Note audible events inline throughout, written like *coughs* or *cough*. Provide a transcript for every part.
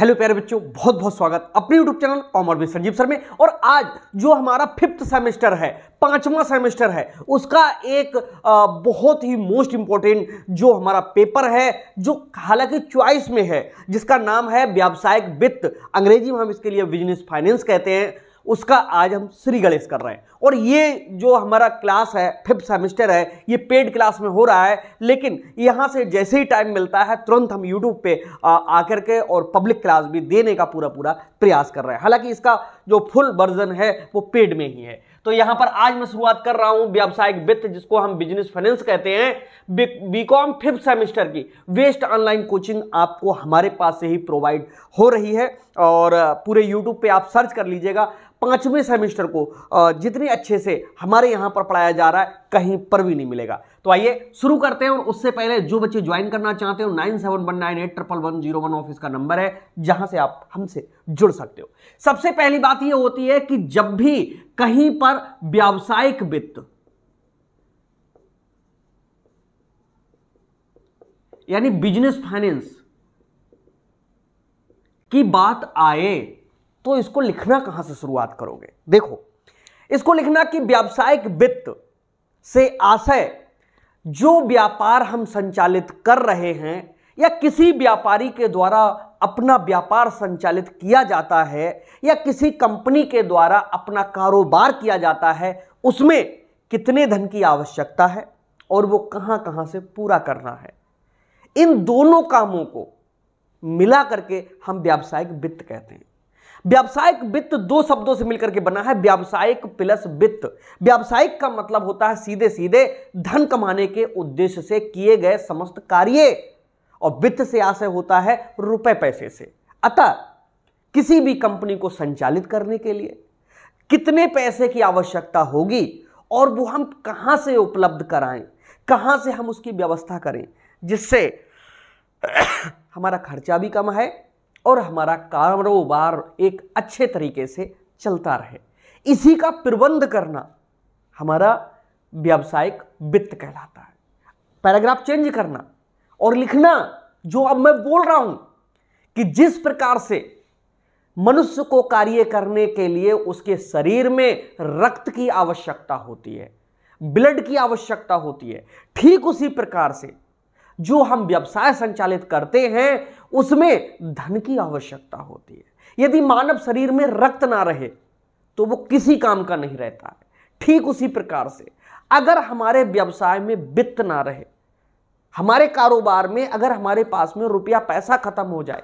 hello प्यारे बच्चों बहुत बहुत स्वागत अपने YouTube channel commerce with Sanjeev sir में और आज जो हमारा फिफ्थ सेमेस्टर है पांचवा सेमेस्टर है उसका एक आ, बहुत ही मोस्ट इम्पॉर्टेंट जो हमारा पेपर है जो हालांकि चॉइस में है जिसका नाम है व्यावसायिक वित्त अंग्रेजी में हम इसके लिए बिजनेस फाइनेंस कहते हैं उसका आज हम श्री गणेश कर रहे हैं और ये जो हमारा क्लास है फिफ्थ सेमेस्टर है ये पेड क्लास में हो रहा है लेकिन यहाँ से जैसे ही टाइम मिलता है तुरंत हम यूट्यूब पे आकर के और पब्लिक क्लास भी देने का पूरा पूरा प्रयास कर रहे हैं हालांकि इसका जो फुल वर्जन है वो पेड में ही है तो यहाँ पर आज मैं शुरुआत कर रहा हूँ व्यावसायिक वित्त जिसको हम बिजनेस फाइनेंस कहते हैं बी कॉम फिफ्थ सेमेस्टर की वेस्ट ऑनलाइन कोचिंग आपको हमारे पास से ही प्रोवाइड हो रही है और पूरे यूट्यूब पे आप सर्च कर लीजिएगा पांचवें सेमेस्टर को जितने अच्छे से हमारे यहां पर पढ़ाया जा रहा है कहीं पर भी नहीं मिलेगा तो आइए शुरू करते हैं और उससे पहले जो बच्चे ज्वाइन करना चाहते हो nine seven one nine eight triple one zero one office का नंबर है जहां से आप हमसे जुड़ सकते हो सबसे पहली बात यह होती है कि जब भी कहीं पर व्यावसायिक वित्त यानी बिजनेस फाइनेंस की बात आए तो इसको लिखना कहाँ से शुरुआत करोगे देखो इसको लिखना कि व्यावसायिक वित्त से आशय जो व्यापार हम संचालित कर रहे हैं या किसी व्यापारी के द्वारा अपना व्यापार संचालित किया जाता है या किसी कंपनी के द्वारा अपना कारोबार किया जाता है उसमें कितने धन की आवश्यकता है और वो कहाँ कहाँ से पूरा करना है इन दोनों कामों को मिला करके हम व्यावसायिक वित्त कहते हैं व्यावसायिक वित्त दो शब्दों से मिलकर के बना है व्यावसायिक प्लस वित्त व्यावसायिक का मतलब होता है सीधे सीधे धन कमाने के उद्देश्य से किए गए समस्त कार्य और वित्त से आशय होता है रुपए पैसे से अतः किसी भी कंपनी को संचालित करने के लिए कितने पैसे की आवश्यकता होगी और वो हम कहां से उपलब्ध कराएं कहां से हम उसकी व्यवस्था करें जिससे *coughs* हमारा खर्चा भी कम है और हमारा कारोबार एक अच्छे तरीके से चलता रहे इसी का प्रबंध करना हमारा व्यावसायिक वित्त कहलाता है पैराग्राफ चेंज करना और लिखना जो अब मैं बोल रहा हूं कि जिस प्रकार से मनुष्य को कार्य करने के लिए उसके शरीर में रक्त की आवश्यकता होती है ब्लड की आवश्यकता होती है ठीक उसी प्रकार से जो हम व्यवसाय संचालित करते हैं उसमें धन की आवश्यकता होती है यदि मानव शरीर में रक्त ना रहे तो वो किसी काम का नहीं रहता है ठीक उसी प्रकार से अगर हमारे व्यवसाय में वित्त ना रहे हमारे कारोबार में अगर हमारे पास में रुपया पैसा खत्म हो जाए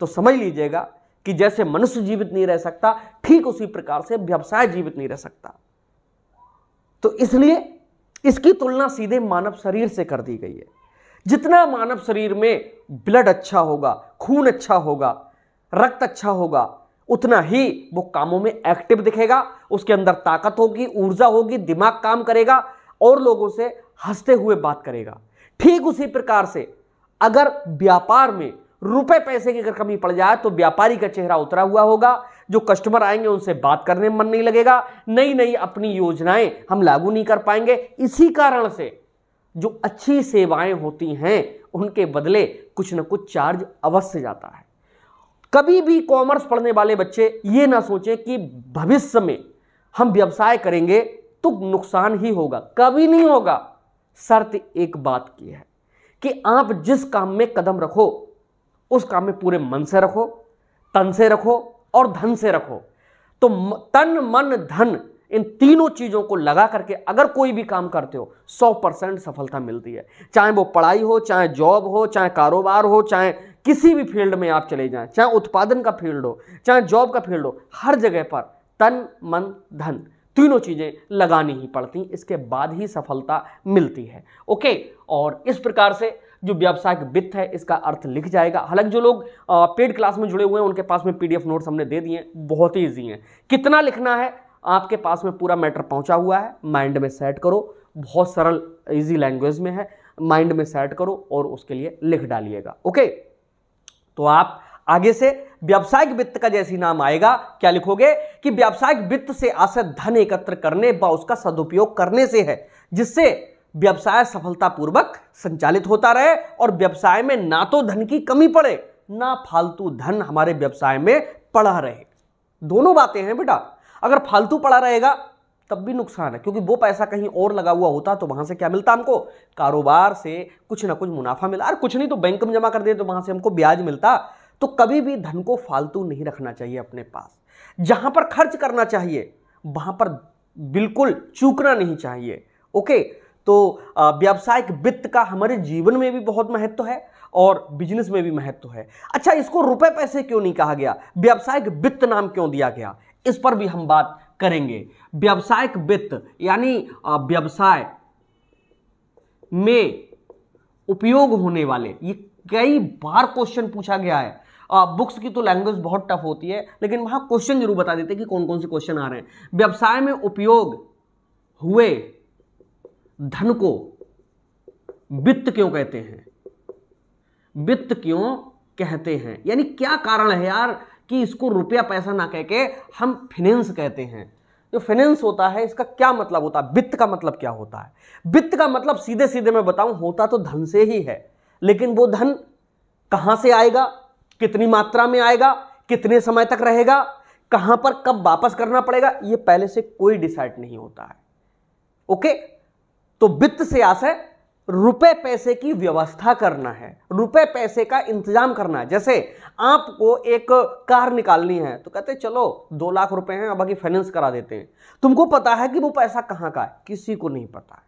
तो समझ लीजिएगा कि जैसे मनुष्य जीवित नहीं रह सकता ठीक उसी प्रकार से व्यवसाय जीवित नहीं रह सकता तो इसलिए इसकी तुलना सीधे मानव शरीर से कर दी गई है जितना मानव शरीर में ब्लड अच्छा होगा खून अच्छा होगा रक्त अच्छा होगा उतना ही वो कामों में एक्टिव दिखेगा उसके अंदर ताकत होगी ऊर्जा होगी दिमाग काम करेगा और लोगों से हंसते हुए बात करेगा ठीक उसी प्रकार से अगर व्यापार में रुपए पैसे की अगर कमी पड़ जाए तो व्यापारी का चेहरा उतरा हुआ होगा जो कस्टमर आएंगे उनसे बात करने में मन नहीं लगेगा नई नई अपनी योजनाएं हम लागू नहीं कर पाएंगे इसी कारण से जो अच्छी सेवाएं होती हैं उनके बदले कुछ ना कुछ चार्ज अवश्य जाता है कभी भी कॉमर्स पढ़ने वाले बच्चे ये ना सोचें कि भविष्य में हम व्यवसाय करेंगे तो नुकसान ही होगा कभी नहीं होगा शर्त एक बात की है कि आप जिस काम में कदम रखो उस काम में पूरे मन से रखो तन से रखो और धन से रखो तो तन मन धन इन तीनों चीज़ों को लगा करके अगर कोई भी काम करते हो 100 परसेंट सफलता मिलती है चाहे वो पढ़ाई हो चाहे जॉब हो चाहे कारोबार हो चाहे किसी भी फील्ड में आप चले जाएं चाहे उत्पादन का फील्ड हो चाहे जॉब का फील्ड हो हर जगह पर तन मन धन तीनों चीज़ें लगानी ही पड़ती इसके बाद ही सफलता मिलती है ओके और इस प्रकार से जो व्यावसायिक वित्त है इसका अर्थ लिख जाएगा हालांकि जो लोग पेड क्लास में जुड़े हुए हैं उनके पास में पीडीएफ नोट्स हमने दे दिए बहुत ही ईजी हैं कितना लिखना है आपके पास में पूरा मैटर पहुंचा हुआ है माइंड में सेट करो बहुत सरल इजी लैंग्वेज में है माइंड में सेट करो और उसके लिए लिख डालिएगा ओके तो आप आगे से व्यावसायिक वित्त का जैसी नाम आएगा क्या लिखोगे कि व्यावसायिक वित्त से आशय धन एकत्र करने व उसका सदुपयोग करने से है जिससे व्यवसाय सफलतापूर्वक संचालित होता रहे और व्यवसाय में ना तो धन की कमी पड़े ना फालतू धन हमारे व्यवसाय में पड़ा रहे दोनों बातें हैं बेटा अगर फालतू पड़ा रहेगा तब भी नुकसान है क्योंकि वो पैसा कहीं और लगा हुआ होता तो वहां से क्या मिलता हमको कारोबार से कुछ ना कुछ मुनाफा मिला और कुछ नहीं तो बैंक में जमा कर दे तो वहां से हमको ब्याज मिलता तो कभी भी धन को फालतू नहीं रखना चाहिए अपने पास जहां पर खर्च करना चाहिए वहां पर बिल्कुल चूकना नहीं चाहिए ओके तो व्यावसायिक वित्त का हमारे जीवन में भी बहुत महत्व है और बिजनेस में भी महत्व है अच्छा इसको रुपए पैसे क्यों नहीं कहा गया व्यावसायिक वित्त नाम क्यों दिया गया इस पर भी हम बात करेंगे व्यावसायिक वित्त यानी व्यवसाय में उपयोग होने वाले ये कई बार क्वेश्चन पूछा गया है बुक्स की तो लैंग्वेज बहुत टफ होती है लेकिन वहां क्वेश्चन जरूर बता देते हैं कि कौन कौन से क्वेश्चन आ रहे हैं व्यवसाय में उपयोग हुए धन को वित्त क्यों कहते हैं वित्त क्यों कहते हैं यानी क्या कारण है यार कि इसको रुपया पैसा ना कह के हम फिनेंस कहते हैं जो फिनेंस होता है इसका क्या मतलब होता है वित्त का मतलब क्या होता है वित्त का मतलब सीधे सीधे मैं बताऊं होता तो धन से ही है लेकिन वो धन कहां से आएगा कितनी मात्रा में आएगा कितने समय तक रहेगा कहां पर कब वापस करना पड़ेगा ये पहले से कोई डिसाइड नहीं होता है ओके तो वित्त से आशय रुपए पैसे की व्यवस्था करना है रुपए पैसे का इंतजाम करना है जैसे आपको एक कार निकालनी है तो कहते चलो दो लाख रुपए हैं अब बाकी फाइनेंस करा देते हैं तुमको पता है कि वो पैसा कहाँ का है किसी को नहीं पता है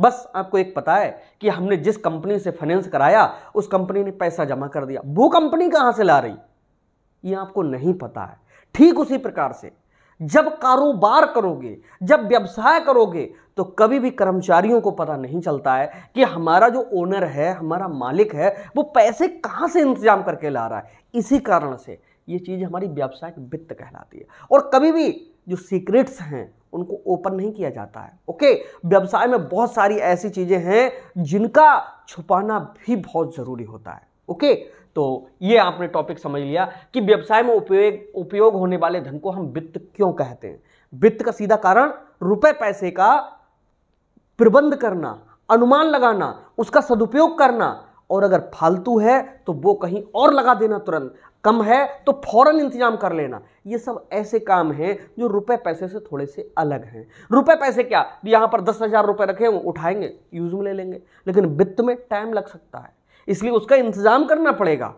बस आपको एक पता है कि हमने जिस कंपनी से फाइनेंस कराया उस कंपनी ने पैसा जमा कर दिया वो कंपनी कहां से ला रही ये आपको नहीं पता है ठीक उसी प्रकार से जब कारोबार करोगे जब व्यवसाय करोगे तो कभी भी कर्मचारियों को पता नहीं चलता है कि हमारा जो ओनर है हमारा मालिक है वो पैसे कहाँ से इंतजाम करके ला रहा है इसी कारण से ये चीज़ हमारी व्यावसायिक वित्त कहलाती है और कभी भी जो सीक्रेट्स हैं उनको ओपन नहीं किया जाता है ओके व्यवसाय में बहुत सारी ऐसी चीज़ें हैं जिनका छुपाना भी बहुत ज़रूरी होता है ओके तो ये आपने टॉपिक समझ लिया कि व्यवसाय में उपयोग उपयोग होने वाले धन को हम वित्त क्यों कहते हैं वित्त का सीधा कारण रुपए पैसे का प्रबंध करना अनुमान लगाना उसका सदुपयोग करना और अगर फालतू है तो वो कहीं और लगा देना तुरंत कम है तो फौरन इंतजाम कर लेना ये सब ऐसे काम हैं जो रुपए पैसे से थोड़े से अलग हैं रुपए पैसे क्या यहाँ पर दस हज़ार रुपये रखे उठाएंगे यूज़ में ले लेंगे लेकिन वित्त में टाइम लग सकता है इसलिए उसका इंतज़ाम करना पड़ेगा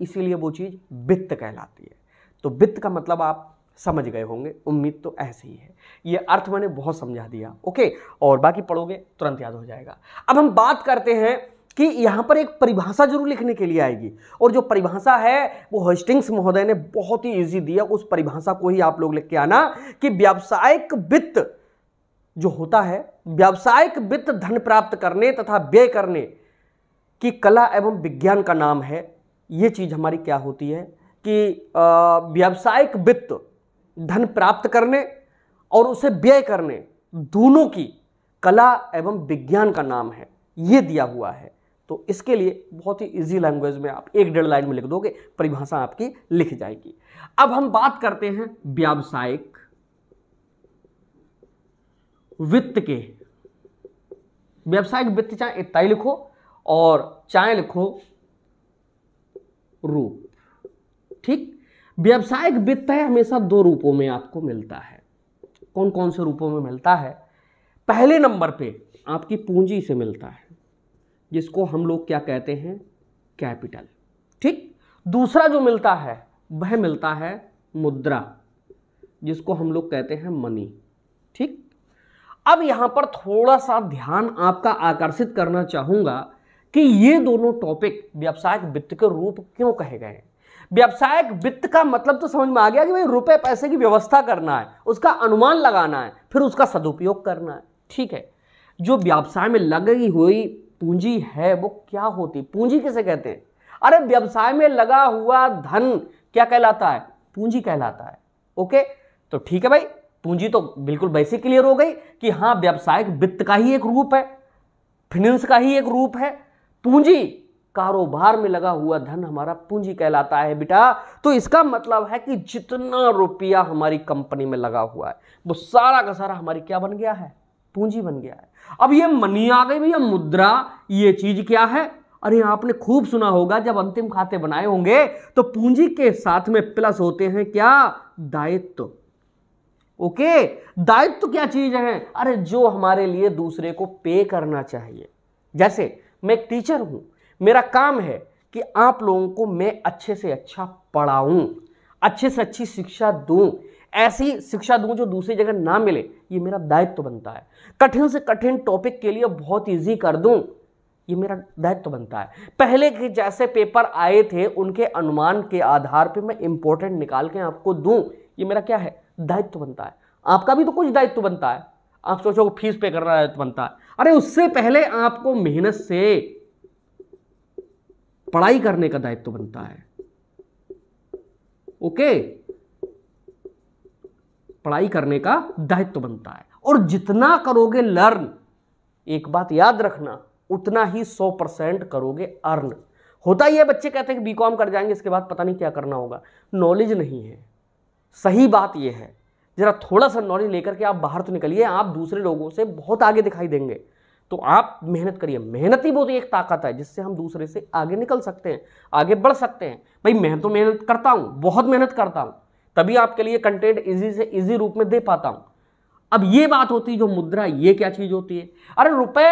इसीलिए वो चीज़ वित्त कहलाती है तो वित्त का मतलब आप समझ गए होंगे उम्मीद तो ऐसे ही है ये अर्थ मैंने बहुत समझा दिया ओके और बाकी पढ़ोगे तुरंत याद हो जाएगा अब हम बात करते हैं कि यहाँ पर एक परिभाषा जरूर लिखने के लिए आएगी और जो परिभाषा है वो होस्टिंग्स महोदय ने बहुत ही ईजी दिया उस परिभाषा को ही आप लोग लिख के आना कि व्यावसायिक वित्त जो होता है व्यावसायिक वित्त धन प्राप्त करने तथा व्यय करने कि कला एवं विज्ञान का नाम है ये चीज़ हमारी क्या होती है कि व्यावसायिक वित्त धन प्राप्त करने और उसे व्यय करने दोनों की कला एवं विज्ञान का नाम है ये दिया हुआ है तो इसके लिए बहुत ही इजी लैंग्वेज में आप एक डेढ़ लाइन में लिख दोगे परिभाषा आपकी लिख जाएगी अब हम बात करते हैं व्यावसायिक वित्त के व्यावसायिक वित्त चाहे इतना लिखो और चाय लिखो रूप ठीक व्यावसायिक वित्त है हमेशा दो रूपों में आपको मिलता है कौन कौन से रूपों में मिलता है पहले नंबर पे आपकी पूंजी से मिलता है जिसको हम लोग क्या कहते हैं कैपिटल ठीक दूसरा जो मिलता है वह मिलता है मुद्रा जिसको हम लोग कहते हैं मनी ठीक अब यहां पर थोड़ा सा ध्यान आपका आकर्षित करना चाहूंगा कि ये दोनों टॉपिक व्यावसायिक वित्त के रूप क्यों कहे गए हैं व्यावसायिक वित्त का मतलब तो समझ में आ गया कि भाई रुपए पैसे की व्यवस्था करना है उसका अनुमान लगाना है फिर उसका सदुपयोग करना है ठीक है जो व्यवसाय में लगी हुई पूंजी है वो क्या होती पूंजी किसे कहते हैं अरे व्यवसाय में लगा हुआ धन क्या कहलाता है पूंजी कहलाता है ओके तो ठीक है भाई पूंजी तो बिल्कुल बेसिक क्लियर हो गई कि हाँ व्यावसायिक वित्त का ही एक रूप है फिनेंस का ही एक रूप है पूंजी कारोबार में लगा हुआ धन हमारा पूंजी कहलाता है बेटा तो इसका मतलब है कि जितना रुपया हमारी कंपनी में लगा हुआ है वो सारा का सारा हमारी क्या बन गया है पूंजी बन गया है अब ये मनी आ गई भैया मुद्रा ये चीज क्या है अरे आपने खूब सुना होगा जब अंतिम खाते बनाए होंगे तो पूंजी के साथ में प्लस होते हैं क्या दायित्व ओके दायित्व क्या चीज है अरे जो हमारे लिए दूसरे को पे करना चाहिए जैसे मैं एक टीचर हूँ मेरा काम है कि आप लोगों को मैं अच्छे से अच्छा पढ़ाऊँ अच्छे से अच्छी शिक्षा दूँ ऐसी शिक्षा दूँ जो दूसरी जगह ना मिले ये मेरा दायित्व तो बनता है कठिन से कठिन टॉपिक के लिए बहुत ईजी कर दूँ ये मेरा दायित्व तो बनता है पहले के जैसे पेपर आए थे उनके अनुमान के आधार पर मैं इंपॉर्टेंट निकाल के आपको दूं ये मेरा क्या है दायित्व तो बनता है आपका भी तो कुछ दायित्व तो बनता है आप सोचो फीस पे करना दायित्व बनता है अरे उससे पहले आपको मेहनत से पढ़ाई करने का दायित्व तो बनता है ओके पढ़ाई करने का दायित्व तो बनता है और जितना करोगे लर्न एक बात याद रखना उतना ही सौ परसेंट करोगे अर्न होता ही है बच्चे कहते हैं कि बीकॉम कर जाएंगे इसके बाद पता नहीं क्या करना होगा नॉलेज नहीं है सही बात यह है ज़रा थोड़ा सा नॉलेज लेकर के आप बाहर तो निकलिए आप दूसरे लोगों से बहुत आगे दिखाई देंगे तो आप मेहनत करिए मेहनत ही बहुत तो एक ताकत है जिससे हम दूसरे से आगे निकल सकते हैं आगे बढ़ सकते हैं भाई मैं तो मेहनत करता हूँ बहुत मेहनत करता हूँ तभी आपके लिए कंटेंट इजी से इजी रूप में दे पाता हूँ अब ये बात होती है जो मुद्रा ये क्या चीज़ होती है अरे रुपए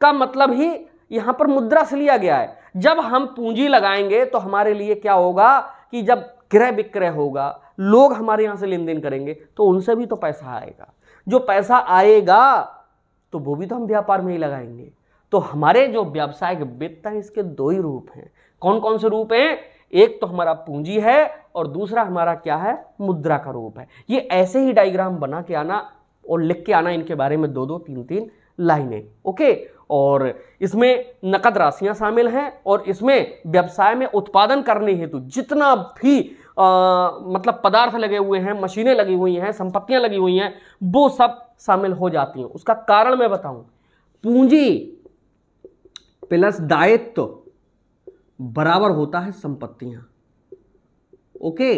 का मतलब ही यहाँ पर मुद्रा से लिया गया है जब हम पूंजी लगाएंगे तो हमारे लिए क्या होगा कि जब क्रय विक्रय होगा लोग हमारे यहाँ से लेन देन करेंगे तो उनसे भी तो पैसा आएगा जो पैसा आएगा तो वो भी तो हम व्यापार में ही लगाएंगे तो हमारे जो व्यावसायिक वित्त हैं इसके दो ही रूप हैं कौन कौन से रूप हैं एक तो हमारा पूंजी है और दूसरा हमारा क्या है मुद्रा का रूप है ये ऐसे ही डायग्राम बना के आना और लिख के आना इनके बारे में दो दो तीन तीन लाइनें ओके और इसमें नकद राशियां शामिल हैं और इसमें व्यवसाय में उत्पादन करने हेतु जितना भी मतलब पदार्थ लगे हुए हैं मशीनें लगी हुई हैं संपत्तियां लगी हुई हैं वो सब शामिल हो जाती हैं उसका कारण मैं बताऊं पूंजी प्लस दायित्व बराबर होता है संपत्तियां ओके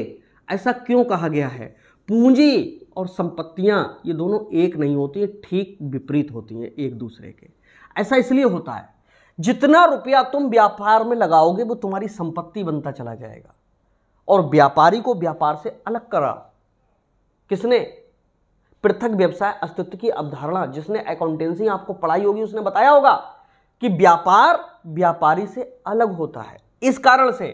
ऐसा क्यों कहा गया है पूंजी और संपत्तियां ये दोनों एक नहीं होती है ठीक विपरीत होती हैं एक दूसरे के ऐसा इसलिए होता है जितना रुपया तुम व्यापार में लगाओगे वो तुम्हारी संपत्ति बनता चला जाएगा और व्यापारी को व्यापार से अलग करा किसने पृथक व्यवसाय अस्तित्व की अवधारणा जिसने अकाउंटेंसी आपको पढ़ाई होगी उसने बताया होगा कि व्यापार व्यापारी से अलग होता है इस कारण से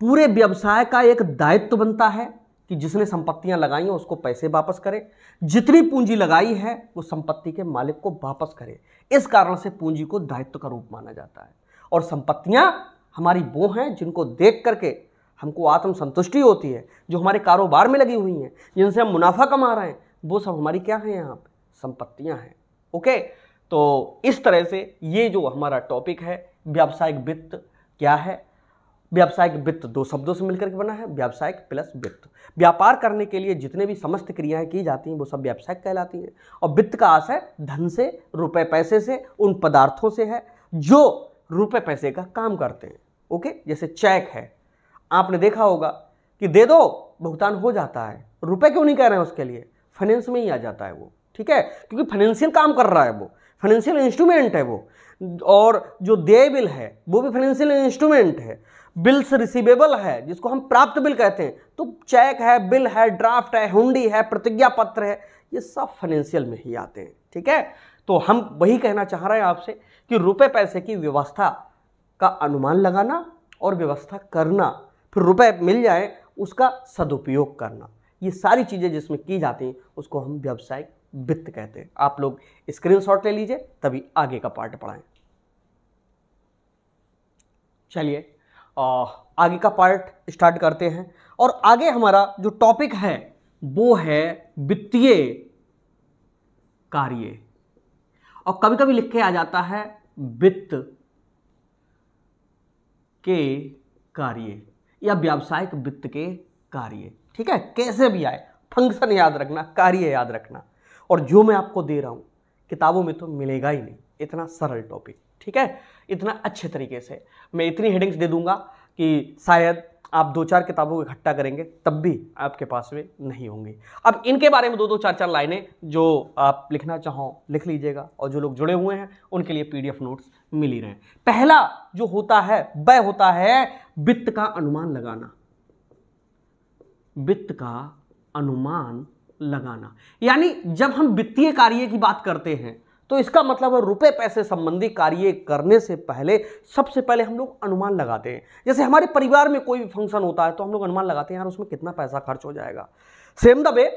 पूरे व्यवसाय का एक दायित्व बनता है कि जिसने संपत्तियां लगाई हैं उसको पैसे वापस करे जितनी पूंजी लगाई है वो संपत्ति के मालिक को वापस करे इस कारण से पूंजी को दायित्व का रूप माना जाता है और संपत्तियां हमारी वो हैं जिनको देख करके हमको आत्म संतुष्टि होती है जो हमारे कारोबार में लगी हुई हैं जिनसे हम मुनाफा कमा रहे हैं वो सब हमारी क्या है यहाँ पर संपत्तियाँ हैं ओके तो इस तरह से ये जो हमारा टॉपिक है व्यावसायिक वित्त क्या है व्यावसायिक वित्त दो शब्दों से मिलकर के बना है व्यावसायिक प्लस वित्त व्यापार करने के लिए जितने भी समस्त क्रियाएं की जाती हैं वो सब व्यावसायिक कहलाती हैं और वित्त का आशय धन से रुपए पैसे से उन पदार्थों से है जो रुपए पैसे का काम करते हैं ओके जैसे चेक है आपने देखा होगा कि दे दो भुगतान हो जाता है रुपए क्यों नहीं कह रहे हैं उसके लिए फाइनेंस में ही आ जाता है वो ठीक है क्योंकि फाइनेंशियल काम कर रहा है वो फाइनेंशियल इंस्ट्रूमेंट है वो और जो दे बिल है वो भी फाइनेंशियल इंस्ट्रूमेंट है बिल्स रिसीवेबल है जिसको हम प्राप्त बिल कहते हैं तो चेक है बिल है ड्राफ्ट है हुंडी है प्रतिज्ञा पत्र है ये सब फाइनेंशियल में ही आते हैं ठीक है तो हम वही कहना चाह रहे हैं आपसे कि रुपए पैसे की व्यवस्था का अनुमान लगाना और व्यवस्था करना फिर रुपए मिल जाए उसका सदुपयोग करना ये सारी चीज़ें जिसमें की जाती हैं उसको हम व्यावसायिक वित्त कहते हैं आप लोग स्क्रीनशॉट ले लीजिए तभी आगे का पार्ट पढ़ाएं चलिए आगे का पार्ट स्टार्ट करते हैं और आगे हमारा जो टॉपिक है वो है वित्तीय कार्य और कभी कभी लिख के आ जाता है वित्त के कार्य या व्यावसायिक वित्त के कार्य ठीक है कैसे भी आए फंक्शन याद रखना कार्य याद रखना और जो मैं आपको दे रहा हूँ किताबों में तो मिलेगा ही नहीं इतना सरल टॉपिक ठीक है इतना अच्छे तरीके से मैं इतनी हेडिंग्स दे दूंगा कि शायद आप दो चार किताबों को इकट्ठा करेंगे तब भी आपके पास में नहीं होंगे अब इनके बारे में दो दो चार चार लाइनें जो आप लिखना चाहो लिख लीजिएगा और जो लोग जुड़े हुए हैं उनके लिए पीडीएफ नोट्स मिल ही रहे हैं पहला जो होता है वह होता है वित्त का अनुमान लगाना वित्त का अनुमान लगाना यानी जब हम वित्तीय कार्य की बात करते हैं तो इसका मतलब है रुपए पैसे संबंधी कार्य करने से पहले सबसे पहले हम लोग अनुमान लगाते हैं जैसे हमारे परिवार में कोई भी फंक्शन होता है तो हम लोग अनुमान लगाते हैं यार उसमें कितना पैसा खर्च हो जाएगा सेम द वे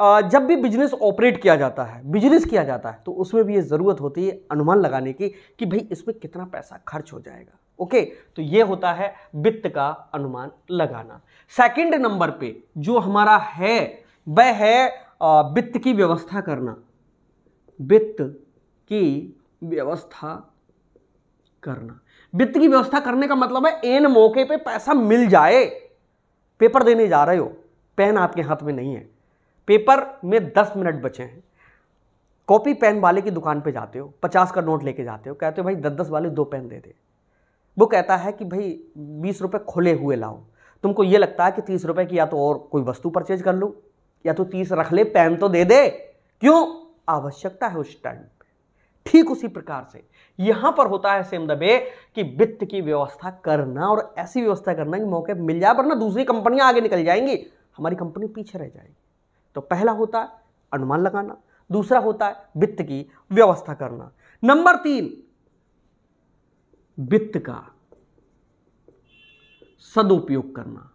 जब भी बिजनेस ऑपरेट किया जाता है बिजनेस किया जाता है तो उसमें भी ये ज़रूरत होती है अनुमान लगाने की कि भाई इसमें कितना पैसा खर्च हो जाएगा ओके तो ये होता है वित्त का अनुमान लगाना सेकंड नंबर पे जो हमारा है वह है वित्त की व्यवस्था करना वित्त की व्यवस्था करना वित्त की व्यवस्था करने का मतलब है एन मौके पे पैसा मिल जाए पेपर देने जा रहे हो पेन आपके हाथ में नहीं है पेपर में दस मिनट बचे हैं कॉपी पेन वाले की दुकान पे जाते हो पचास का नोट लेके जाते हो कहते हो भाई दस दस वाले दो पेन दे दे वो कहता है कि भाई बीस रुपये खुले हुए लाओ तुमको ये लगता है कि तीस रुपये की या तो और कोई वस्तु परचेज कर लो या तो तीस रख ले पेन तो दे दे क्यों आवश्यकता है उस टाइम ठीक उसी प्रकार से यहां पर होता है सेम दबे कि वित्त की व्यवस्था करना और ऐसी व्यवस्था करना कि मौके मिल जाए वरना दूसरी कंपनियां आगे निकल जाएंगी हमारी कंपनी पीछे रह जाएगी तो पहला होता है अनुमान लगाना दूसरा होता है वित्त की व्यवस्था करना नंबर तीन वित्त का सदुपयोग करना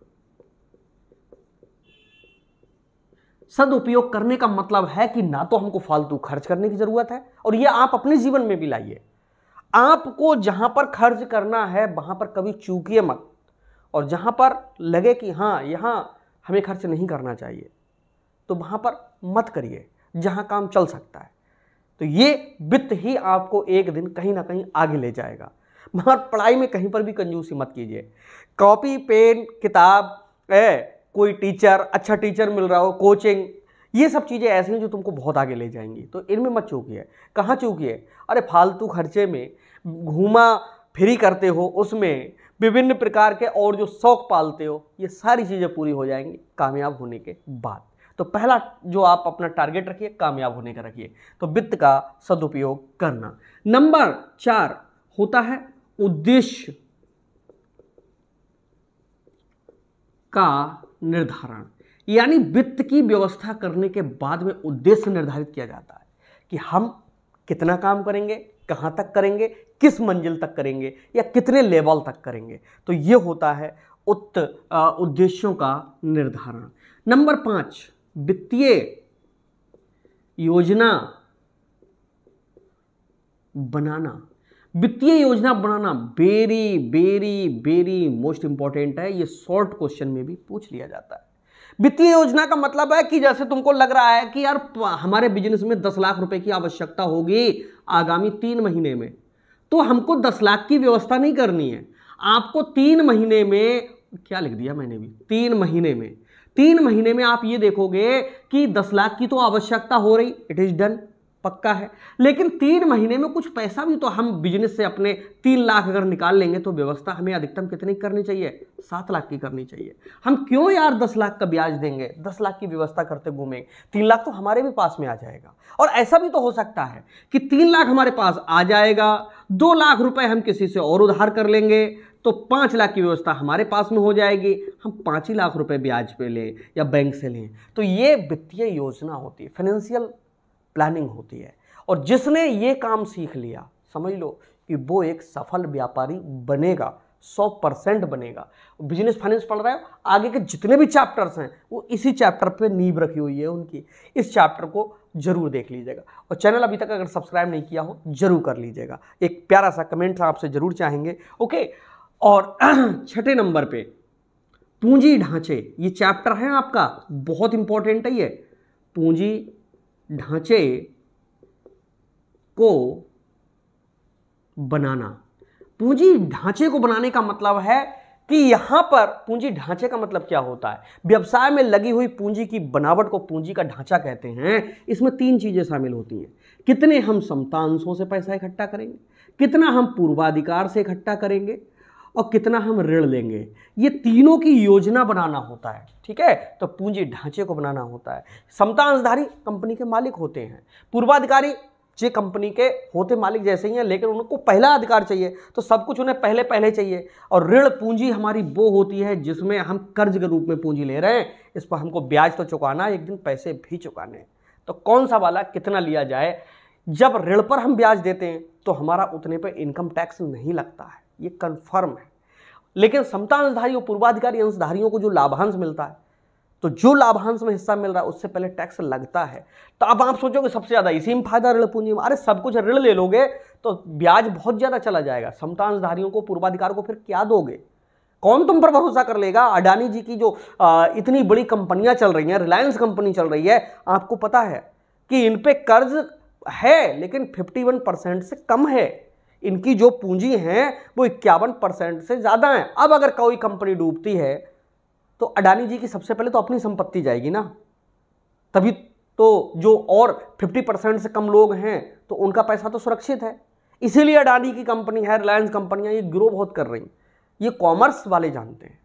सदुपयोग करने का मतलब है कि ना तो हमको फालतू खर्च करने की जरूरत है और यह आप अपने जीवन में भी लाइए आपको जहां पर खर्च करना है वहां पर कभी चूकिए मत और जहां पर लगे कि हां यहां हमें खर्च नहीं करना चाहिए तो वहाँ पर मत करिए जहाँ काम चल सकता है तो ये वित्त ही आपको एक दिन कहीं ना कहीं आगे ले जाएगा मगर पढ़ाई में कहीं पर भी कंजूसी मत कीजिए कॉपी पेन किताब है कोई टीचर अच्छा टीचर मिल रहा हो कोचिंग ये सब चीज़ें ऐसी हैं जो तुमको बहुत आगे ले जाएंगी तो इनमें मत चूकिए कहाँ चूकिए अरे फालतू खर्चे में घूमा फिरी करते हो उसमें विभिन्न प्रकार के और जो शौक पालते हो ये सारी चीज़ें पूरी हो जाएंगी कामयाब होने के बाद तो पहला जो आप अपना टारगेट रखिए कामयाब होने का रखिए तो वित्त का सदुपयोग करना नंबर चार होता है उद्देश्य का निर्धारण यानी वित्त की व्यवस्था करने के बाद में उद्देश्य निर्धारित किया जाता है कि हम कितना काम करेंगे कहां तक करेंगे किस मंजिल तक करेंगे या कितने लेवल तक करेंगे तो यह होता है उत्त उद्देश्यों का निर्धारण नंबर पांच वित्तीय योजना बनाना वित्तीय योजना बनाना very very very most important है ये शॉर्ट क्वेश्चन में भी पूछ लिया जाता है वित्तीय योजना का मतलब है कि जैसे तुमको लग रहा है कि यार हमारे बिजनेस में दस लाख रुपए की आवश्यकता होगी आगामी तीन महीने में तो हमको दस लाख की व्यवस्था नहीं करनी है आपको तीन महीने में क्या लिख दिया मैंने भी तीन महीने में तीन महीने में आप ये देखोगे कि दस लाख की तो आवश्यकता हो रही इट इज डन पक्का है लेकिन तीन महीने में कुछ पैसा भी तो हम बिजनेस से अपने तीन लाख अगर निकाल लेंगे तो व्यवस्था हमें अधिकतम कितनी करनी चाहिए सात लाख की करनी चाहिए हम क्यों यार दस लाख का ब्याज देंगे दस लाख की व्यवस्था करते घूमें तीन लाख तो हमारे भी पास में आ जाएगा और ऐसा भी तो हो सकता है कि तीन लाख हमारे पास आ जाएगा दो लाख रुपए हम किसी से और उधार कर लेंगे तो पाँच लाख की व्यवस्था हमारे पास में हो जाएगी हम पाँच ही लाख रुपए ब्याज पे लें या बैंक से लें तो ये वित्तीय योजना होती है फाइनेंशियल प्लानिंग होती है और जिसने ये काम सीख लिया समझ लो कि वो एक सफल व्यापारी बनेगा सौ परसेंट बनेगा बिजनेस फाइनेंस पढ़ रहा है आगे के जितने भी चैप्टर्स हैं वो इसी चैप्टर पे नींव रखी हुई है उनकी इस चैप्टर को जरूर देख लीजिएगा और चैनल अभी तक अगर सब्सक्राइब नहीं किया हो जरूर कर लीजिएगा एक प्यारा सा कमेंट आपसे जरूर चाहेंगे ओके और *clears throat* छठे नंबर पे पूंजी ढांचे ये चैप्टर है आपका बहुत इंपॉर्टेंट है ये पूंजी ढांचे को बनाना पूंजी ढांचे को बनाने का मतलब है कि यहां पर पूंजी ढांचे का मतलब क्या होता है व्यवसाय में लगी हुई पूंजी की बनावट को पूंजी का ढांचा कहते हैं इसमें तीन चीजें शामिल होती हैं कितने हम समतांशों से पैसा इकट्ठा करेंगे कितना हम पूर्वाधिकार से इकट्ठा करेंगे और कितना हम ऋण लेंगे ये तीनों की योजना बनाना होता है ठीक है तो पूंजी ढांचे को बनाना होता है समता अंशधारी कंपनी के मालिक होते हैं पूर्वाधिकारी जे कंपनी के होते मालिक जैसे ही हैं लेकिन उनको पहला अधिकार चाहिए तो सब कुछ उन्हें पहले पहले चाहिए और ऋण पूंजी हमारी वो होती है जिसमें हम कर्ज के रूप में पूंजी ले रहे हैं इस पर हमको ब्याज तो चुकाना है एक दिन पैसे भी चुकाने तो कौन सा वाला कितना लिया जाए जब ऋण पर हम ब्याज देते हैं तो हमारा उतने पर इनकम टैक्स नहीं लगता है ये कन्फर्म है लेकिन समतांशधारी और पूर्वाधिकारी अंशधारियों को जो लाभांश मिलता है तो जो लाभांश में हिस्सा मिल रहा है उससे पहले टैक्स लगता है तो अब आप सोचोगे सबसे ज़्यादा इसी में फायदा ऋण पूंजी में अरे सब कुछ ऋण ले लोगे तो ब्याज बहुत ज़्यादा चला जाएगा समतांशधारियों को पूर्वाधिकार को फिर क्या दोगे कौन तुम पर भरोसा कर लेगा अडानी जी की जो आ, इतनी बड़ी कंपनियां चल रही हैं रिलायंस कंपनी चल रही है आपको पता है कि इन पे कर्ज है लेकिन 51 परसेंट से कम है इनकी जो पूंजी है वो इक्यावन परसेंट से ज़्यादा है अब अगर कोई कंपनी डूबती है तो अडानी जी की सबसे पहले तो अपनी संपत्ति जाएगी ना तभी तो जो और फिफ्टी परसेंट से कम लोग हैं तो उनका पैसा तो सुरक्षित है इसीलिए अडानी की कंपनी है रिलायंस कंपनियाँ ये ग्रो बहुत कर रही हैं ये कॉमर्स वाले जानते हैं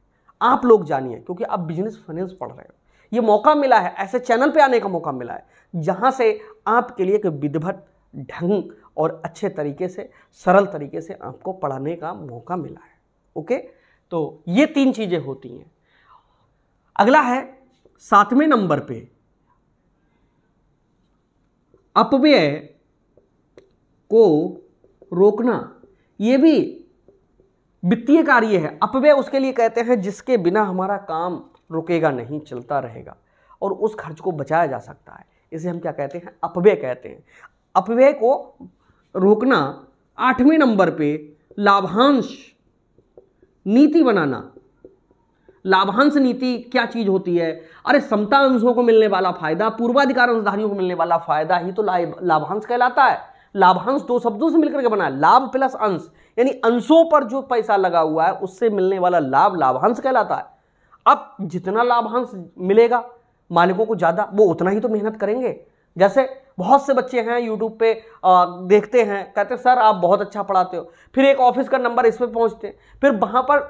आप लोग जानिए क्योंकि आप बिजनेस फाइनेंस पढ़ रहे हो ये मौका मिला है ऐसे चैनल पे आने का मौका मिला है जहाँ से आपके लिए एक विधिवत ढंग और अच्छे तरीके से सरल तरीके से आपको पढ़ाने का मौका मिला है ओके तो ये तीन चीज़ें होती हैं अगला है सातवें नंबर पे अपव्यय को रोकना ये भी वित्तीय कार्य है अपव्यय उसके लिए कहते हैं जिसके बिना हमारा काम रुकेगा नहीं चलता रहेगा और उस खर्च को बचाया जा सकता है इसे हम क्या कहते हैं अपव्यय कहते हैं अपव्यय को रोकना आठवें नंबर पे लाभांश नीति बनाना लाभांश नीति क्या चीज होती है अरे समता अंशों को मिलने वाला फायदा पूर्वाधिकार अंशधारियों को मिलने वाला फायदा ही तो लाभांश कहलाता है लाभांश दो शब्दों से मिलकर के बना है लाभ प्लस अंश यानी अंशों पर जो पैसा लगा हुआ है उससे मिलने वाला लाभ लाभांश कहलाता है अब जितना लाभांश मिलेगा मालिकों को ज़्यादा वो उतना ही तो मेहनत करेंगे जैसे बहुत से बच्चे हैं यूट्यूब पे आ, देखते हैं कहते हैं सर आप बहुत अच्छा पढ़ाते हो फिर एक ऑफिस का नंबर इस पर पहुँचते हैं फिर वहाँ पर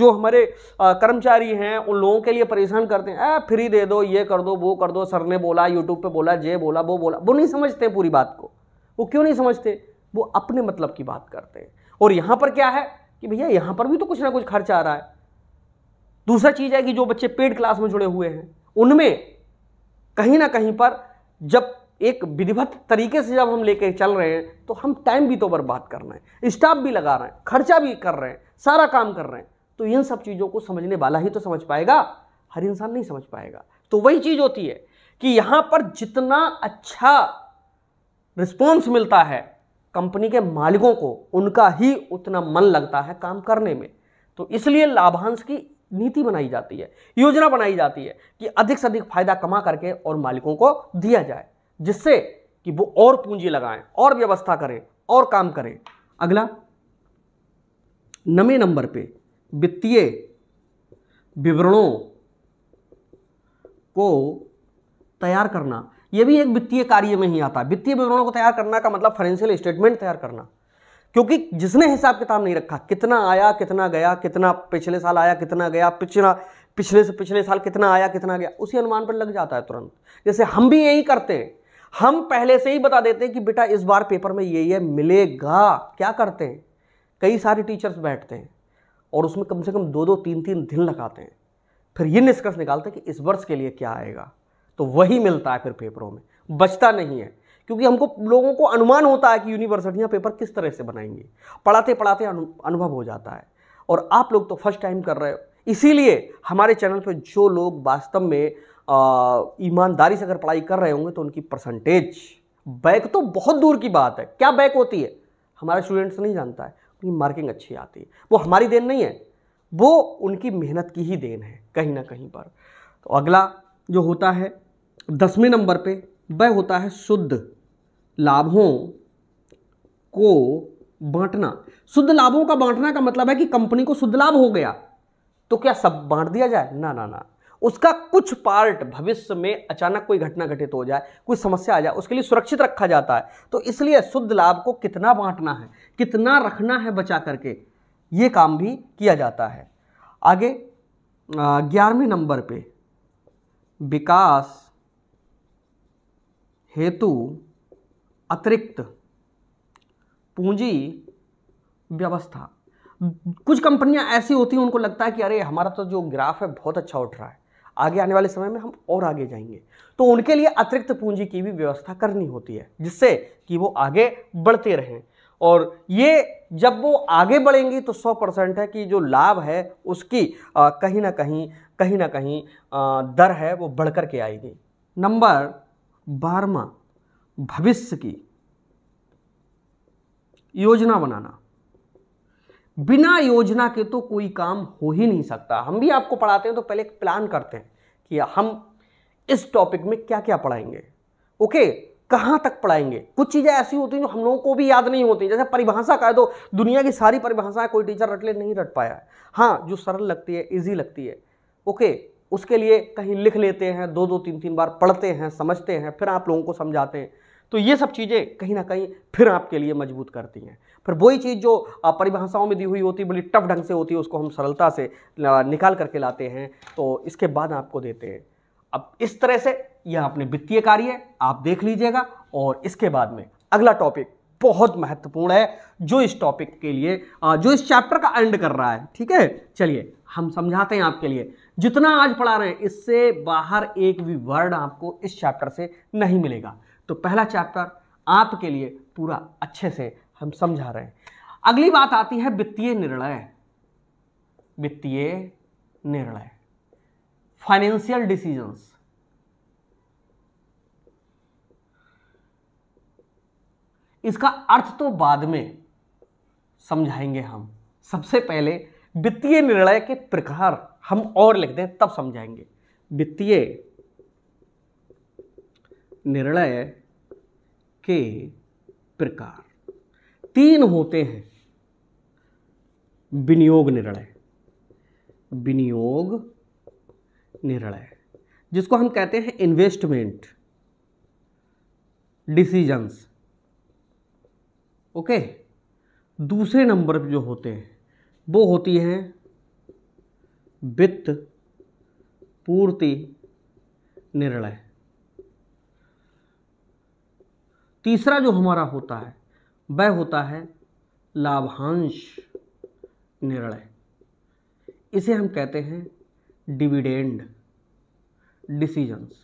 जो हमारे कर्मचारी हैं उन लोगों के लिए परेशान करते हैं फ्री दे दो ये कर दो वो कर दो सर ने बोला यूट्यूब पर बोला जे बोला वो बोला वो नहीं समझते पूरी बात को वो क्यों नहीं समझते वो अपने मतलब की बात करते हैं और यहाँ पर क्या है कि भैया यहाँ पर भी तो कुछ ना कुछ खर्च आ रहा है दूसरा चीज़ है कि जो बच्चे पेड क्लास में जुड़े हुए हैं उनमें कहीं ना कहीं पर जब एक विधिवत तरीके से जब हम लेके चल रहे हैं तो हम टाइम भी तो बर्बाद कर रहे हैं स्टाफ भी लगा रहे हैं खर्चा भी कर रहे हैं सारा काम कर रहे हैं तो इन सब चीज़ों को समझने वाला ही तो समझ पाएगा हर इंसान नहीं समझ पाएगा तो वही चीज़ होती है कि यहाँ पर जितना अच्छा रिस्पॉन्स मिलता है कंपनी के मालिकों को उनका ही उतना मन लगता है काम करने में तो इसलिए लाभांश की नीति बनाई जाती है योजना बनाई जाती है कि अधिक से अधिक फायदा कमा करके और मालिकों को दिया जाए जिससे कि वो और पूंजी लगाएं और व्यवस्था करें और काम करें अगला नवे नंबर पे वित्तीय विवरणों को तैयार करना यह भी एक वित्तीय कार्य में ही आता है वित्तीय विवरणों को तैयार करना का मतलब फाइनेंशियल स्टेटमेंट तैयार करना क्योंकि जिसने हिसाब किताब नहीं रखा कितना आया कितना गया कितना पिछले साल आया कितना गया पिछला पिछले से पिछले साल कितना आया कितना गया उसी अनुमान पर लग जाता है तुरंत जैसे हम भी यही करते हैं हम पहले से ही बता देते हैं कि बेटा इस बार पेपर में ये ये मिलेगा क्या करते हैं कई सारे टीचर्स बैठते हैं और उसमें कम से कम दो दो तीन तीन दिन लगाते हैं फिर ये निष्कर्ष निकालते हैं कि इस वर्ष के लिए क्या आएगा तो वही मिलता है फिर पेपरों में बचता नहीं है क्योंकि हमको लोगों को अनुमान होता है कि यूनिवर्सिटियाँ पेपर किस तरह से बनाएंगी पढ़ाते पढ़ाते अनुभव हो जाता है और आप लोग तो फर्स्ट टाइम कर रहे हो इसीलिए हमारे चैनल पर जो लोग वास्तव में ईमानदारी से अगर पढ़ाई कर रहे होंगे तो उनकी परसेंटेज बैक तो बहुत दूर की बात है क्या बैक होती है हमारे स्टूडेंट्स नहीं जानता है उनकी मार्किंग अच्छी आती है वो हमारी देन नहीं है वो उनकी मेहनत की ही देन है कहीं ना कहीं पर तो अगला जो होता है दसवें नंबर पे वह होता है शुद्ध लाभों को बांटना शुद्ध लाभों का बांटना का मतलब है कि कंपनी को शुद्ध लाभ हो गया तो क्या सब बांट दिया जाए ना ना ना उसका कुछ पार्ट भविष्य में अचानक कोई घटना घटित हो जाए कोई समस्या आ जाए उसके लिए सुरक्षित रखा जाता है तो इसलिए शुद्ध लाभ को कितना बांटना है कितना रखना है बचा करके ये काम भी किया जाता है आगे ग्यारहवें नंबर पे विकास हेतु अतिरिक्त पूंजी व्यवस्था कुछ कंपनियां ऐसी होती हैं उनको लगता है कि अरे हमारा तो जो ग्राफ है बहुत अच्छा उठ रहा है आगे आने वाले समय में हम और आगे जाएंगे तो उनके लिए अतिरिक्त पूंजी की भी व्यवस्था करनी होती है जिससे कि वो आगे बढ़ते रहें और ये जब वो आगे बढ़ेंगी तो 100 परसेंट है कि जो लाभ है उसकी कहीं ना कहीं कहीं ना कहीं दर है वो बढ़ करके के आएगी नंबर बारवा भविष्य की योजना बनाना बिना योजना के तो कोई काम हो ही नहीं सकता हम भी आपको पढ़ाते हैं तो पहले एक प्लान करते हैं कि हम इस टॉपिक में क्या क्या पढ़ाएंगे ओके कहाँ तक पढ़ाएंगे कुछ चीज़ें ऐसी होती हैं जो हम लोगों को भी याद नहीं होती जैसे परिभाषा का है तो दुनिया की सारी परिभाषाएं कोई टीचर रट ले नहीं रट पाया है हाँ जो सरल लगती है ईजी लगती है ओके उसके लिए कहीं लिख लेते हैं दो दो तीन तीन बार पढ़ते हैं समझते हैं फिर आप लोगों को समझाते हैं तो ये सब चीज़ें कहीं ना कहीं फिर आपके लिए मजबूत करती हैं फिर वही चीज़ जो परिभाषाओं में दी हुई होती है बड़ी टफ ढंग से होती है उसको हम सरलता से निकाल करके लाते हैं तो इसके बाद आपको देते हैं अब इस तरह से यह अपने वित्तीय कार्य आप देख लीजिएगा और इसके बाद में अगला टॉपिक बहुत महत्वपूर्ण है जो इस टॉपिक के लिए जो इस चैप्टर का एंड कर रहा है ठीक है चलिए हम समझाते हैं आपके लिए जितना आज पढ़ा रहे हैं इससे बाहर एक भी वर्ड आपको इस चैप्टर से नहीं मिलेगा तो पहला चैप्टर आपके लिए पूरा अच्छे से हम समझा रहे हैं अगली बात आती है वित्तीय निर्णय वित्तीय निर्णय फाइनेंशियल डिसीजंस इसका अर्थ तो बाद में समझाएंगे हम सबसे पहले वित्तीय निर्णय के प्रकार हम और लिख दें तब समझाएंगे वित्तीय निर्णय के प्रकार तीन होते हैं विनियोग निर्णय विनियोग निर्णय जिसको हम कहते हैं इन्वेस्टमेंट डिसीजंस ओके दूसरे नंबर पे जो होते हैं वो होती हैं वित्त पूर्ति निर्णय तीसरा जो हमारा होता है वह होता है लाभांश निर्णय इसे हम कहते हैं डिविडेंड डिसीजंस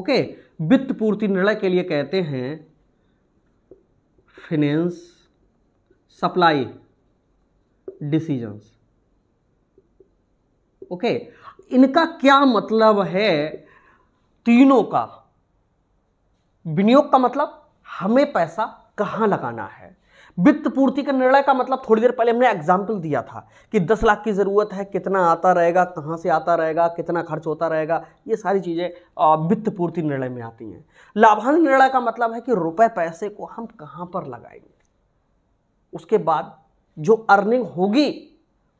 ओके वित्त पूर्ति निर्णय के लिए कहते हैं फिनेंस सप्लाई डिसीजंस ओके इनका क्या मतलब है तीनों का विनियोग का मतलब हमें पैसा कहाँ लगाना है वित्त पूर्ति के निर्णय का मतलब थोड़ी देर पहले हमने एग्जाम्पल दिया था कि दस लाख की ज़रूरत है कितना आता रहेगा कहाँ से आता रहेगा कितना खर्च होता रहेगा ये सारी चीज़ें वित्त पूर्ति निर्णय में आती हैं लाभांश निर्णय का मतलब है कि रुपए पैसे को हम कहाँ पर लगाएंगे उसके बाद जो अर्निंग होगी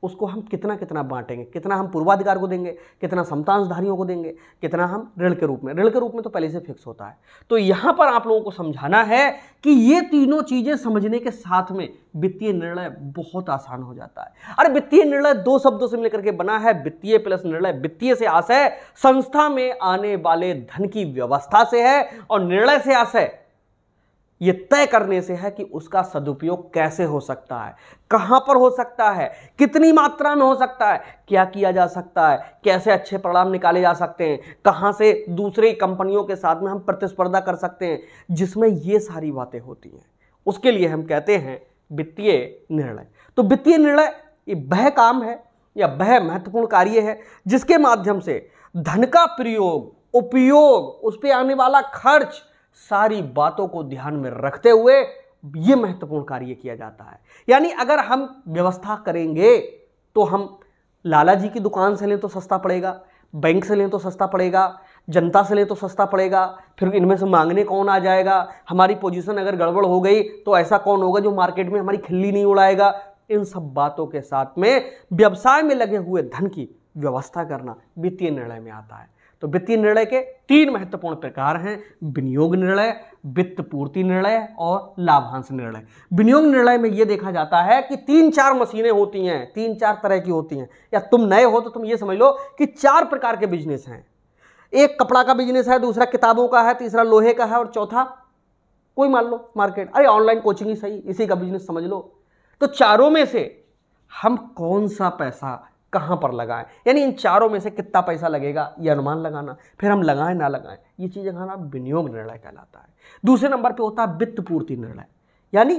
उसको हम कितना कितना बांटेंगे कितना हम पूर्वाधिकार को देंगे कितना समतांशधारियों को देंगे कितना हम ऋण के रूप में ऋण के रूप में तो पहले से फिक्स होता है तो यहाँ पर आप लोगों को समझाना है कि ये तीनों चीज़ें समझने के साथ में वित्तीय निर्णय बहुत आसान हो जाता है अरे वित्तीय निर्णय दो शब्दों से मिलकर के बना है वित्तीय प्लस निर्णय वित्तीय से आशय संस्था में आने वाले धन की व्यवस्था से है और निर्णय से आशय ये तय करने से है कि उसका सदुपयोग कैसे हो सकता है कहाँ पर हो सकता है कितनी मात्रा में हो सकता है क्या किया जा सकता है कैसे अच्छे परिणाम निकाले जा सकते हैं कहाँ से दूसरी कंपनियों के साथ में हम प्रतिस्पर्धा कर सकते हैं जिसमें ये सारी बातें होती हैं उसके लिए हम कहते हैं वित्तीय निर्णय तो वित्तीय निर्णय ये वह काम है या वह महत्वपूर्ण कार्य है जिसके माध्यम से धन का प्रयोग उपयोग उस पर आने वाला खर्च सारी बातों को ध्यान में रखते हुए ये महत्वपूर्ण कार्य किया जाता है यानी अगर हम व्यवस्था करेंगे तो हम लाला जी की दुकान से लें तो सस्ता पड़ेगा बैंक से लें तो सस्ता पड़ेगा जनता से लें तो सस्ता पड़ेगा फिर इनमें से मांगने कौन आ जाएगा हमारी पोजीशन अगर गड़बड़ हो गई तो ऐसा कौन होगा जो मार्केट में हमारी खिल्ली नहीं उड़ाएगा इन सब बातों के साथ में व्यवसाय में लगे हुए धन की व्यवस्था करना वित्तीय निर्णय में आता है तो वित्तीय निर्णय के तीन महत्वपूर्ण प्रकार हैं विनियोग निर्णय वित्त पूर्ति निर्णय और लाभांश निर्णय विनियोग निर्णय में यह देखा जाता है कि तीन चार मशीनें होती हैं तीन चार तरह की होती हैं या तुम नए हो तो तुम ये समझ लो कि चार प्रकार के बिजनेस हैं एक कपड़ा का बिजनेस है दूसरा किताबों का है तीसरा लोहे का है और चौथा कोई मान लो मार्केट अरे ऑनलाइन कोचिंग ही सही इसी का बिजनेस समझ लो तो चारों में से हम कौन सा पैसा कहाँ पर लगाएं यानी इन चारों में से कितना पैसा लगेगा ये अनुमान लगाना फिर हम लगाएं ना लगाएं ये चीज़ लगाना विनियोग निर्णय कहलाता है दूसरे नंबर पे होता है वित्त पूर्ति निर्णय यानी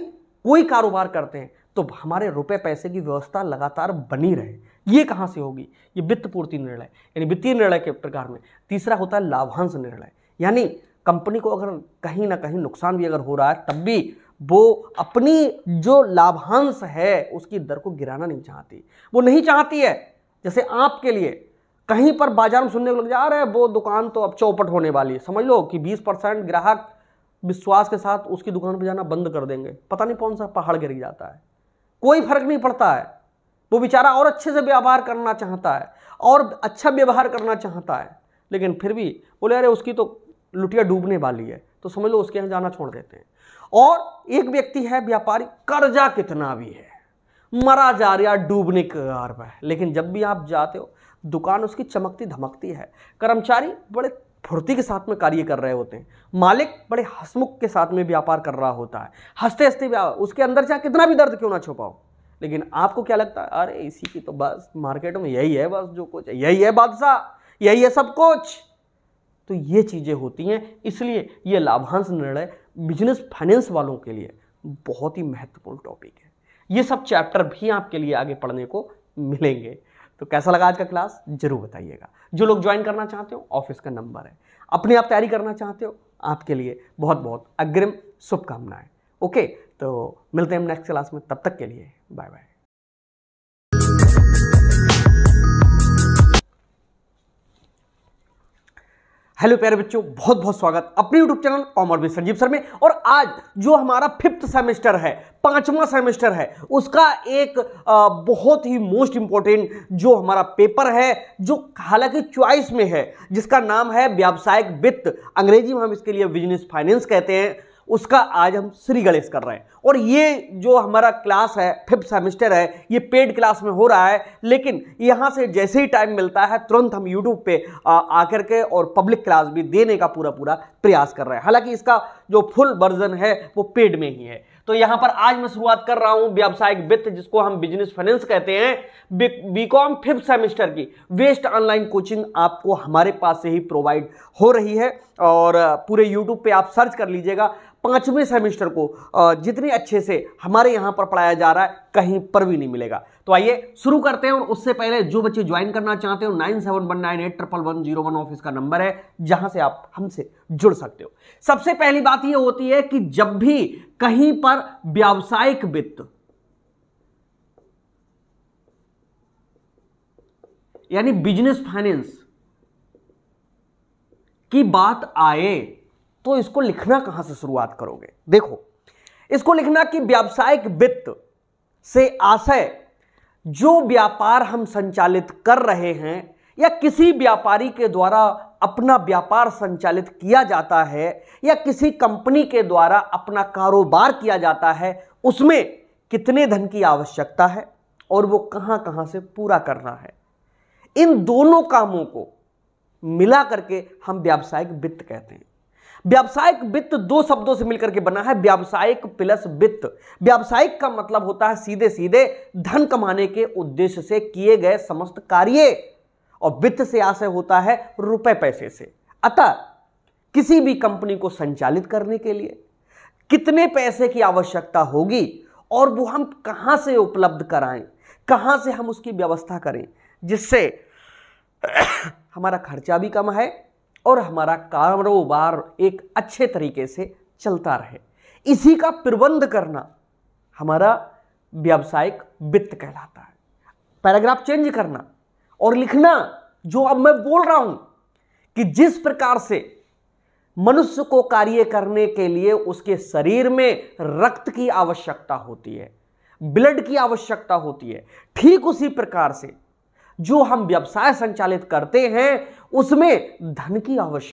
कोई कारोबार करते हैं तो हमारे रुपए पैसे की व्यवस्था लगातार बनी रहे ये कहाँ से होगी ये वित्त पूर्ति निर्णय यानी वित्तीय निर्णय के प्रकार में तीसरा होता है लाभांश निर्णय यानी कंपनी को अगर कहीं ना कहीं नुकसान भी अगर हो रहा है तब भी वो अपनी जो लाभांश है उसकी दर को गिराना नहीं चाहती वो नहीं चाहती है जैसे आपके लिए कहीं पर बाजार में सुनने को लग जाए अरे वो दुकान तो अब चौपट होने वाली है समझ लो कि 20 परसेंट ग्राहक विश्वास के साथ उसकी दुकान पर जाना बंद कर देंगे पता नहीं कौन सा पहाड़ गिर जाता है कोई फर्क नहीं पड़ता है वो बेचारा और अच्छे से व्यवहार करना चाहता है और अच्छा व्यवहार करना चाहता है लेकिन फिर भी बोले अरे उसकी तो लुटिया डूबने वाली है तो समझ लो उसके यहाँ जाना छोड़ देते हैं और एक व्यक्ति है व्यापारी कर्जा कितना भी है मरा जा रहा डूबने के कगार पर लेकिन जब भी आप जाते हो दुकान उसकी चमकती धमकती है कर्मचारी बड़े फुर्ती के साथ में कार्य कर रहे होते हैं मालिक बड़े हसमुख के साथ में व्यापार कर रहा होता है हंसते हंसते उसके अंदर चाहे कितना भी दर्द क्यों ना छुपाओ लेकिन आपको क्या लगता है अरे इसी की तो बस मार्केट में यही है बस जो कुछ है यही है बादशाह यही है सब कुछ तो ये चीज़ें होती हैं इसलिए ये लाभांश निर्णय बिजनेस फाइनेंस वालों के लिए बहुत ही महत्वपूर्ण टॉपिक है ये सब चैप्टर भी आपके लिए आगे पढ़ने को मिलेंगे तो कैसा लगा आज का क्लास जरूर बताइएगा जो लोग ज्वाइन करना चाहते हो ऑफिस का नंबर है अपने आप तैयारी करना चाहते हो आपके लिए बहुत बहुत अग्रिम शुभकामनाएं ओके तो मिलते हैं नेक्स्ट क्लास में तब तक के लिए बाय बाय हेलो प्यारे बच्चों बहुत बहुत स्वागत अपने YouTube channel commerce with Sanjeev sir में और आज जो हमारा फिफ्थ सेमेस्टर है पांचवा सेमेस्टर है उसका एक आ, बहुत ही मोस्ट इंपॉर्टेंट जो हमारा पेपर है जो हालांकि चॉइस में है जिसका नाम है व्यावसायिक वित्त अंग्रेजी में हम इसके लिए बिजनेस फाइनेंस कहते हैं उसका आज हम श्री गणेश कर रहे हैं और ये जो हमारा क्लास है फिफ्थ सेमेस्टर है ये पेड क्लास में हो रहा है लेकिन यहाँ से जैसे ही टाइम मिलता है तुरंत हम यूट्यूब पे आकर के और पब्लिक क्लास भी देने का पूरा पूरा प्रयास कर रहे हैं हालांकि इसका जो फुल वर्जन है वो पेड में ही है तो यहाँ पर आज मैं शुरुआत कर रहा हूँ व्यावसायिक वित्त जिसको हम बिजनेस फाइनेंस कहते हैं बीकॉम फिफ्थ सेमेस्टर की वेस्ट ऑनलाइन कोचिंग आपको हमारे पास से ही प्रोवाइड हो रही है और पूरे यूट्यूब पे आप सर्च कर लीजिएगा पांचवें सेमेस्टर को जितने अच्छे से हमारे यहां पर पढ़ाया जा रहा है कहीं पर भी नहीं मिलेगा तो आइए शुरू करते हैं और उससे पहले जो बच्चे ज्वाइन करना चाहते हो nine seven one nine eight triple one zero one office का नंबर है जहां से आप हमसे जुड़ सकते हो सबसे पहली बात यह होती है कि जब भी कहीं पर व्यावसायिक वित्त यानी बिजनेस फाइनेंस की बात आए तो इसको लिखना कहाँ से शुरुआत करोगे देखो इसको लिखना कि व्यावसायिक वित्त से आशय जो व्यापार हम संचालित कर रहे हैं या किसी व्यापारी के द्वारा अपना व्यापार संचालित किया जाता है या किसी कंपनी के द्वारा अपना कारोबार किया जाता है उसमें कितने धन की आवश्यकता है और वो कहाँ कहाँ से पूरा करना है इन दोनों कामों को मिला करके हम व्यावसायिक वित्त कहते हैं व्यावसायिक वित्त दो शब्दों से मिलकर के बना है व्यावसायिक प्लस वित्त व्यावसायिक का मतलब होता है सीधे सीधे धन कमाने के उद्देश्य से किए गए समस्त कार्य और वित्त से आशय होता है रुपए पैसे से अतः किसी भी कंपनी को संचालित करने के लिए कितने पैसे की आवश्यकता होगी और वो हम कहां से उपलब्ध कराएं कहां से हम उसकी व्यवस्था करें जिससे *coughs* हमारा खर्चा भी कम है और हमारा कारोबार एक अच्छे तरीके से चलता रहे इसी का प्रबंध करना हमारा व्यावसायिक वित्त कहलाता है पैराग्राफ चेंज करना और लिखना जो अब मैं बोल रहा हूं कि जिस प्रकार से मनुष्य को कार्य करने के लिए उसके शरीर में रक्त की आवश्यकता होती है ब्लड की आवश्यकता होती है ठीक उसी प्रकार से जो हम व्यवसाय संचालित करते हैं उसमें धन की आवश्यकता